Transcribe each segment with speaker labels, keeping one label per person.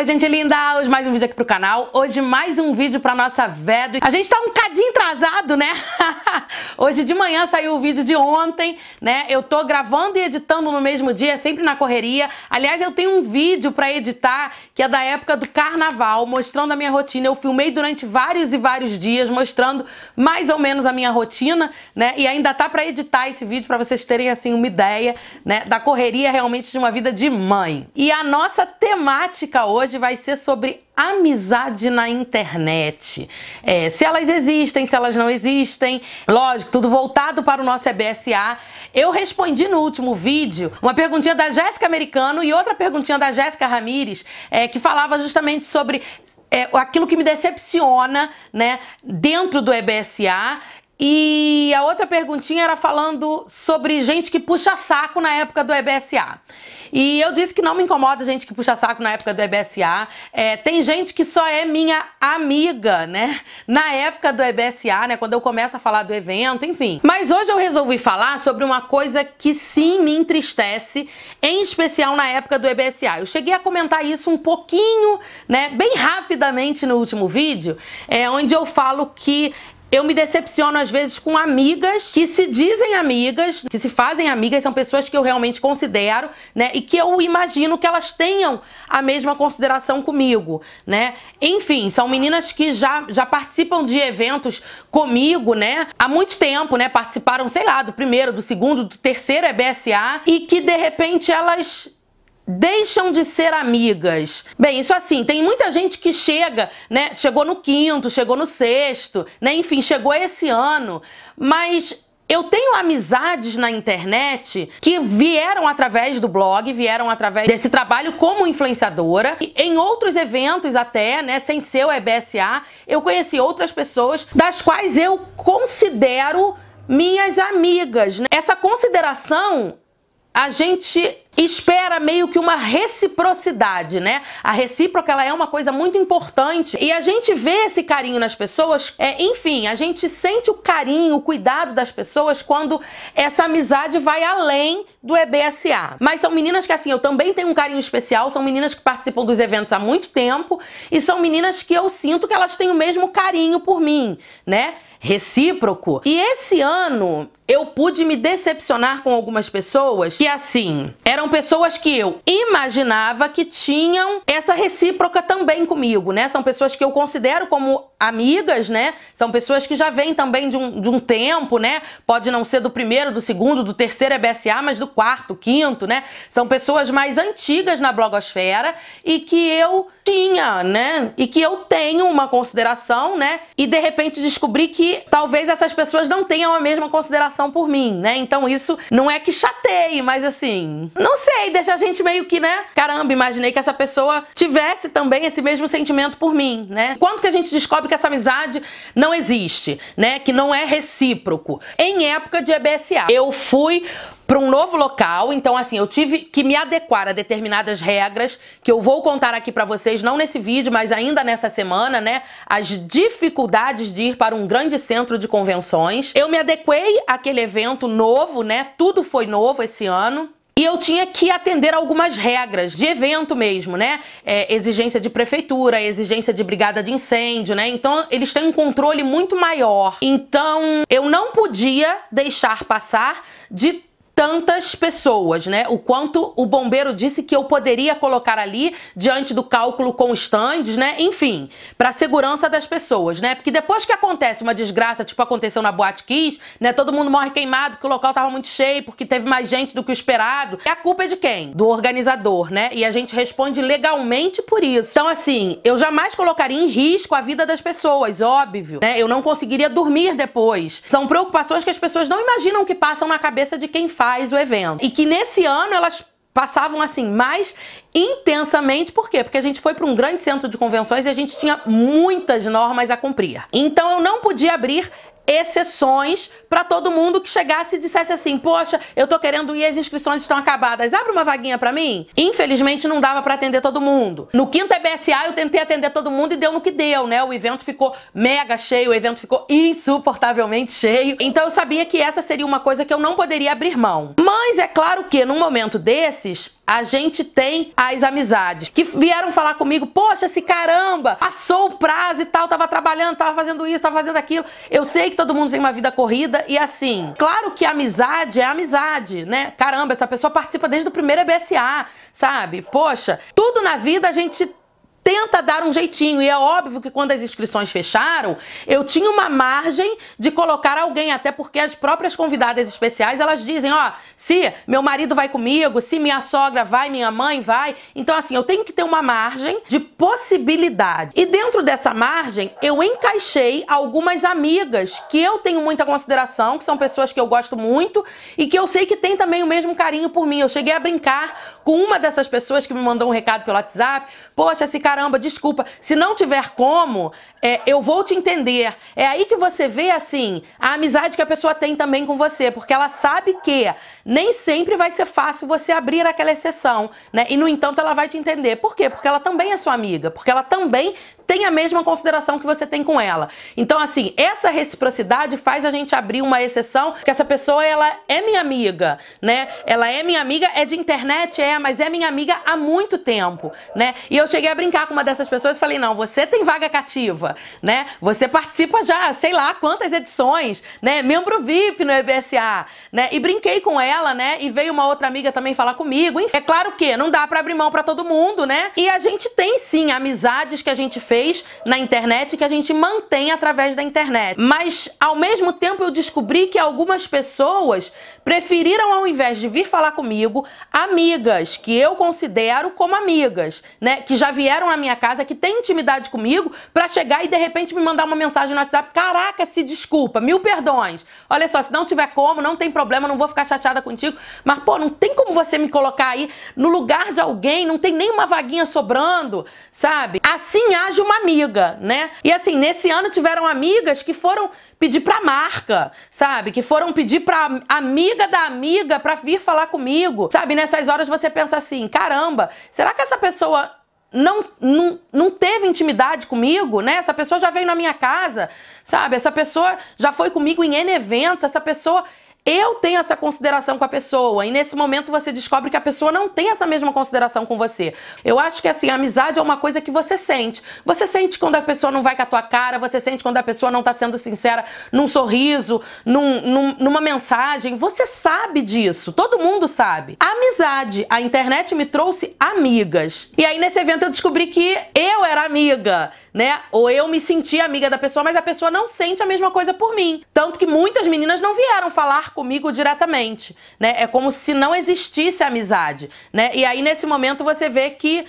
Speaker 1: Oi gente linda, hoje mais um vídeo aqui pro canal, hoje mais um vídeo pra nossa Vedo. A gente tá um cadinho atrasado, né? hoje de manhã saiu o vídeo de ontem, né? Eu tô gravando e editando no mesmo dia, sempre na correria. Aliás, eu tenho um vídeo pra editar que é da época do carnaval, mostrando a minha rotina. Eu filmei durante vários e vários dias, mostrando mais ou menos a minha rotina, né? E ainda tá pra editar esse vídeo pra vocês terem, assim, uma ideia, né? Da correria realmente de uma vida de mãe. E a nossa temática hoje hoje vai ser sobre amizade na internet. É, se elas existem, se elas não existem. Lógico, tudo voltado para o nosso EBSA. Eu respondi no último vídeo uma perguntinha da Jéssica Americano e outra perguntinha da Jéssica Ramires, é, que falava justamente sobre é, aquilo que me decepciona né, dentro do EBSA e a outra perguntinha era falando sobre gente que puxa saco na época do EBSA. E eu disse que não me incomoda gente que puxa saco na época do EBSA. É, tem gente que só é minha amiga, né? Na época do EBSA, né? Quando eu começo a falar do evento, enfim. Mas hoje eu resolvi falar sobre uma coisa que sim me entristece, em especial na época do EBSA. Eu cheguei a comentar isso um pouquinho, né? Bem rapidamente no último vídeo, é, onde eu falo que eu me decepciono às vezes com amigas que se dizem amigas, que se fazem amigas, são pessoas que eu realmente considero, né? E que eu imagino que elas tenham a mesma consideração comigo, né? Enfim, são meninas que já, já participam de eventos comigo, né? Há muito tempo, né? Participaram, sei lá, do primeiro, do segundo, do terceiro EBSA e que de repente elas deixam de ser amigas. Bem, isso assim, tem muita gente que chega, né? Chegou no quinto, chegou no sexto, né? Enfim, chegou esse ano, mas eu tenho amizades na internet que vieram através do blog, vieram através desse trabalho como influenciadora. E em outros eventos até, né, sem ser o EBSA, eu conheci outras pessoas das quais eu considero minhas amigas. Né. Essa consideração a gente espera meio que uma reciprocidade, né? A recíproca ela é uma coisa muito importante e a gente vê esse carinho nas pessoas. É, enfim, a gente sente o carinho, o cuidado das pessoas quando essa amizade vai além do EBSA. Mas são meninas que assim eu também tenho um carinho especial. São meninas que participam dos eventos há muito tempo e são meninas que eu sinto que elas têm o mesmo carinho por mim, né? recíproco. E esse ano eu pude me decepcionar com algumas pessoas que, assim, eram pessoas que eu imaginava que tinham essa recíproca também comigo, né? São pessoas que eu considero como amigas, né? São pessoas que já vêm também de um, de um tempo, né? Pode não ser do primeiro, do segundo, do terceiro EBSA, mas do quarto, quinto, né? São pessoas mais antigas na blogosfera e que eu tinha, né? E que eu tenho uma consideração, né? E de repente descobri que talvez essas pessoas não tenham a mesma consideração por mim, né? Então isso não é que chatei, mas assim, não sei, deixa a gente meio que, né? Caramba, imaginei que essa pessoa tivesse também esse mesmo sentimento por mim, né? Quando que a gente descobre que essa amizade não existe, né? Que não é recíproco. Em época de EBSA, eu fui para um novo local. Então, assim, eu tive que me adequar a determinadas regras que eu vou contar aqui para vocês, não nesse vídeo, mas ainda nessa semana, né? As dificuldades de ir para um grande centro de convenções. Eu me adequei àquele evento novo, né? Tudo foi novo esse ano. E eu tinha que atender algumas regras de evento mesmo, né? É, exigência de prefeitura, exigência de brigada de incêndio, né? Então eles têm um controle muito maior. Então eu não podia deixar passar de tantas pessoas, né? O quanto o bombeiro disse que eu poderia colocar ali diante do cálculo com stands, né? Enfim, para segurança das pessoas, né? Porque depois que acontece uma desgraça, tipo aconteceu na Boate Kiss, né? Todo mundo morre queimado, que o local tava muito cheio, porque teve mais gente do que o esperado. E a culpa é de quem? Do organizador, né? E a gente responde legalmente por isso. Então, assim, eu jamais colocaria em risco a vida das pessoas, óbvio, né? Eu não conseguiria dormir depois. São preocupações que as pessoas não imaginam que passam na cabeça de quem faz faz o evento. E que nesse ano elas passavam assim mais intensamente, por quê? Porque a gente foi para um grande centro de convenções e a gente tinha muitas normas a cumprir. Então eu não podia abrir exceções para todo mundo que chegasse e dissesse assim: "Poxa, eu tô querendo ir, as inscrições estão acabadas. Abre uma vaguinha para mim?". Infelizmente não dava para atender todo mundo. No quinto EBSA eu tentei atender todo mundo e deu no que deu, né? O evento ficou mega cheio, o evento ficou insuportavelmente cheio. Então eu sabia que essa seria uma coisa que eu não poderia abrir mão. Mas é claro que num momento desses, a gente tem as amizades que vieram falar comigo: "Poxa, se caramba, passou o prazo e tal, tava trabalhando, tava fazendo isso, tava fazendo aquilo". Eu sei que todo mundo tem uma vida corrida e assim, claro que amizade é amizade, né? Caramba, essa pessoa participa desde o primeiro EBSA, sabe? Poxa, tudo na vida a gente tenta dar um jeitinho. E é óbvio que quando as inscrições fecharam, eu tinha uma margem de colocar alguém, até porque as próprias convidadas especiais, elas dizem, ó, oh, se meu marido vai comigo, se minha sogra vai, minha mãe vai. Então assim, eu tenho que ter uma margem de possibilidade. E dentro dessa margem, eu encaixei algumas amigas que eu tenho muita consideração, que são pessoas que eu gosto muito e que eu sei que tem também o mesmo carinho por mim. Eu cheguei a brincar com uma dessas pessoas que me mandou um recado pelo WhatsApp, poxa, se caramba, desculpa, se não tiver como, é, eu vou te entender. É aí que você vê, assim, a amizade que a pessoa tem também com você, porque ela sabe que nem sempre vai ser fácil você abrir aquela exceção, né? E, no entanto, ela vai te entender. Por quê? Porque ela também é sua amiga, porque ela também tem a mesma consideração que você tem com ela. Então, assim, essa reciprocidade faz a gente abrir uma exceção, que essa pessoa, ela é minha amiga, né? Ela é minha amiga, é de internet, é, mas é minha amiga há muito tempo, né? E eu cheguei a brincar com uma dessas pessoas e falei, não, você tem vaga cativa, né? Você participa já, sei lá, quantas edições, né? Membro VIP no EBSA, né? E brinquei com ela, né? E veio uma outra amiga também falar comigo, enfim. É claro que não dá para abrir mão para todo mundo, né? E a gente tem sim amizades que a gente fez na internet que a gente mantém através da internet. Mas ao mesmo tempo eu descobri que algumas pessoas preferiram ao invés de vir falar comigo, amigas que eu considero como amigas, né, que já vieram na minha casa, que têm intimidade comigo, para chegar e de repente me mandar uma mensagem no WhatsApp, caraca, se desculpa, mil perdões. Olha só, se não tiver como, não tem problema, não vou ficar chateada contigo, mas pô, não tem como você me colocar aí no lugar de alguém, não tem nenhuma vaguinha sobrando, sabe? Assim age uma uma amiga, né? E assim, nesse ano tiveram amigas que foram pedir pra marca, sabe? Que foram pedir pra amiga da amiga pra vir falar comigo, sabe? Nessas horas você pensa assim: caramba, será que essa pessoa não, não, não teve intimidade comigo, né? Essa pessoa já veio na minha casa, sabe? Essa pessoa já foi comigo em N eventos, essa pessoa eu tenho essa consideração com a pessoa e nesse momento você descobre que a pessoa não tem essa mesma consideração com você. Eu acho que assim, a amizade é uma coisa que você sente. Você sente quando a pessoa não vai com a tua cara, você sente quando a pessoa não tá sendo sincera num sorriso, num, num, numa mensagem. Você sabe disso, todo mundo sabe. Amizade. A internet me trouxe amigas. E aí nesse evento eu descobri que eu era amiga, né? Ou eu me sentia amiga da pessoa, mas a pessoa não sente a mesma coisa por mim. Tanto que muitas meninas não vieram falar comigo diretamente, né? É como se não existisse amizade, né? E aí nesse momento você vê que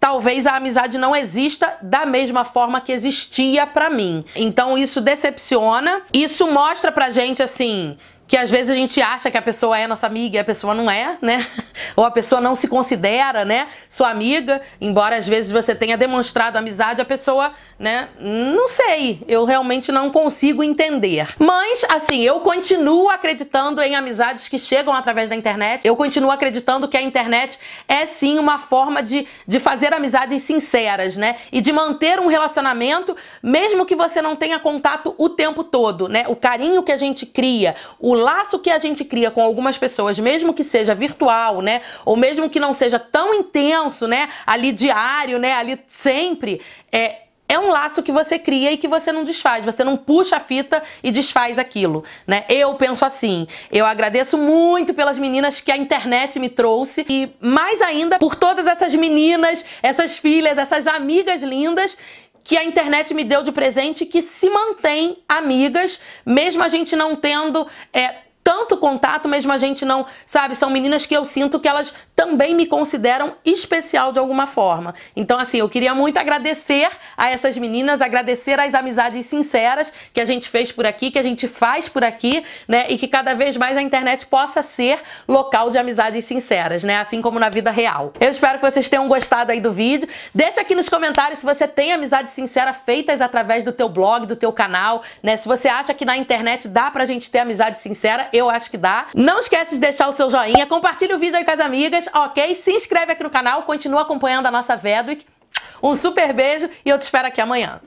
Speaker 1: talvez a amizade não exista da mesma forma que existia para mim. Então isso decepciona, isso mostra pra gente assim, que às vezes a gente acha que a pessoa é nossa amiga e a pessoa não é, né? Ou a pessoa não se considera, né, sua amiga, embora às vezes você tenha demonstrado amizade, a pessoa, né, não sei, eu realmente não consigo entender. Mas assim, eu continuo acreditando em amizades que chegam através da internet. Eu continuo acreditando que a internet é sim uma forma de, de fazer amizades sinceras, né? E de manter um relacionamento mesmo que você não tenha contato o tempo todo, né? O carinho que a gente cria, o laço que a gente cria com algumas pessoas, mesmo que seja virtual, né? Ou mesmo que não seja tão intenso, né? Ali diário, né? Ali sempre, é, é um laço que você cria e que você não desfaz, você não puxa a fita e desfaz aquilo, né? Eu penso assim, eu agradeço muito pelas meninas que a internet me trouxe e mais ainda por todas essas meninas, essas filhas, essas amigas lindas que a internet me deu de presente que se mantém amigas, mesmo a gente não tendo é, tanto contato, mesmo a gente não, sabe? São meninas que eu sinto que elas também me consideram especial de alguma forma. Então, assim, eu queria muito agradecer a essas meninas, agradecer as amizades sinceras que a gente fez por aqui, que a gente faz por aqui, né? E que cada vez mais a internet possa ser local de amizades sinceras, né? Assim como na vida real. Eu espero que vocês tenham gostado aí do vídeo. Deixa aqui nos comentários se você tem amizades sinceras feitas através do teu blog, do teu canal, né? Se você acha que na internet dá pra gente ter amizade sincera, eu acho que dá. Não esquece de deixar o seu joinha, compartilha o vídeo aí com as amigas, ok? Se inscreve aqui no canal, continua acompanhando a nossa Vedwick. Um super beijo e eu te espero aqui amanhã.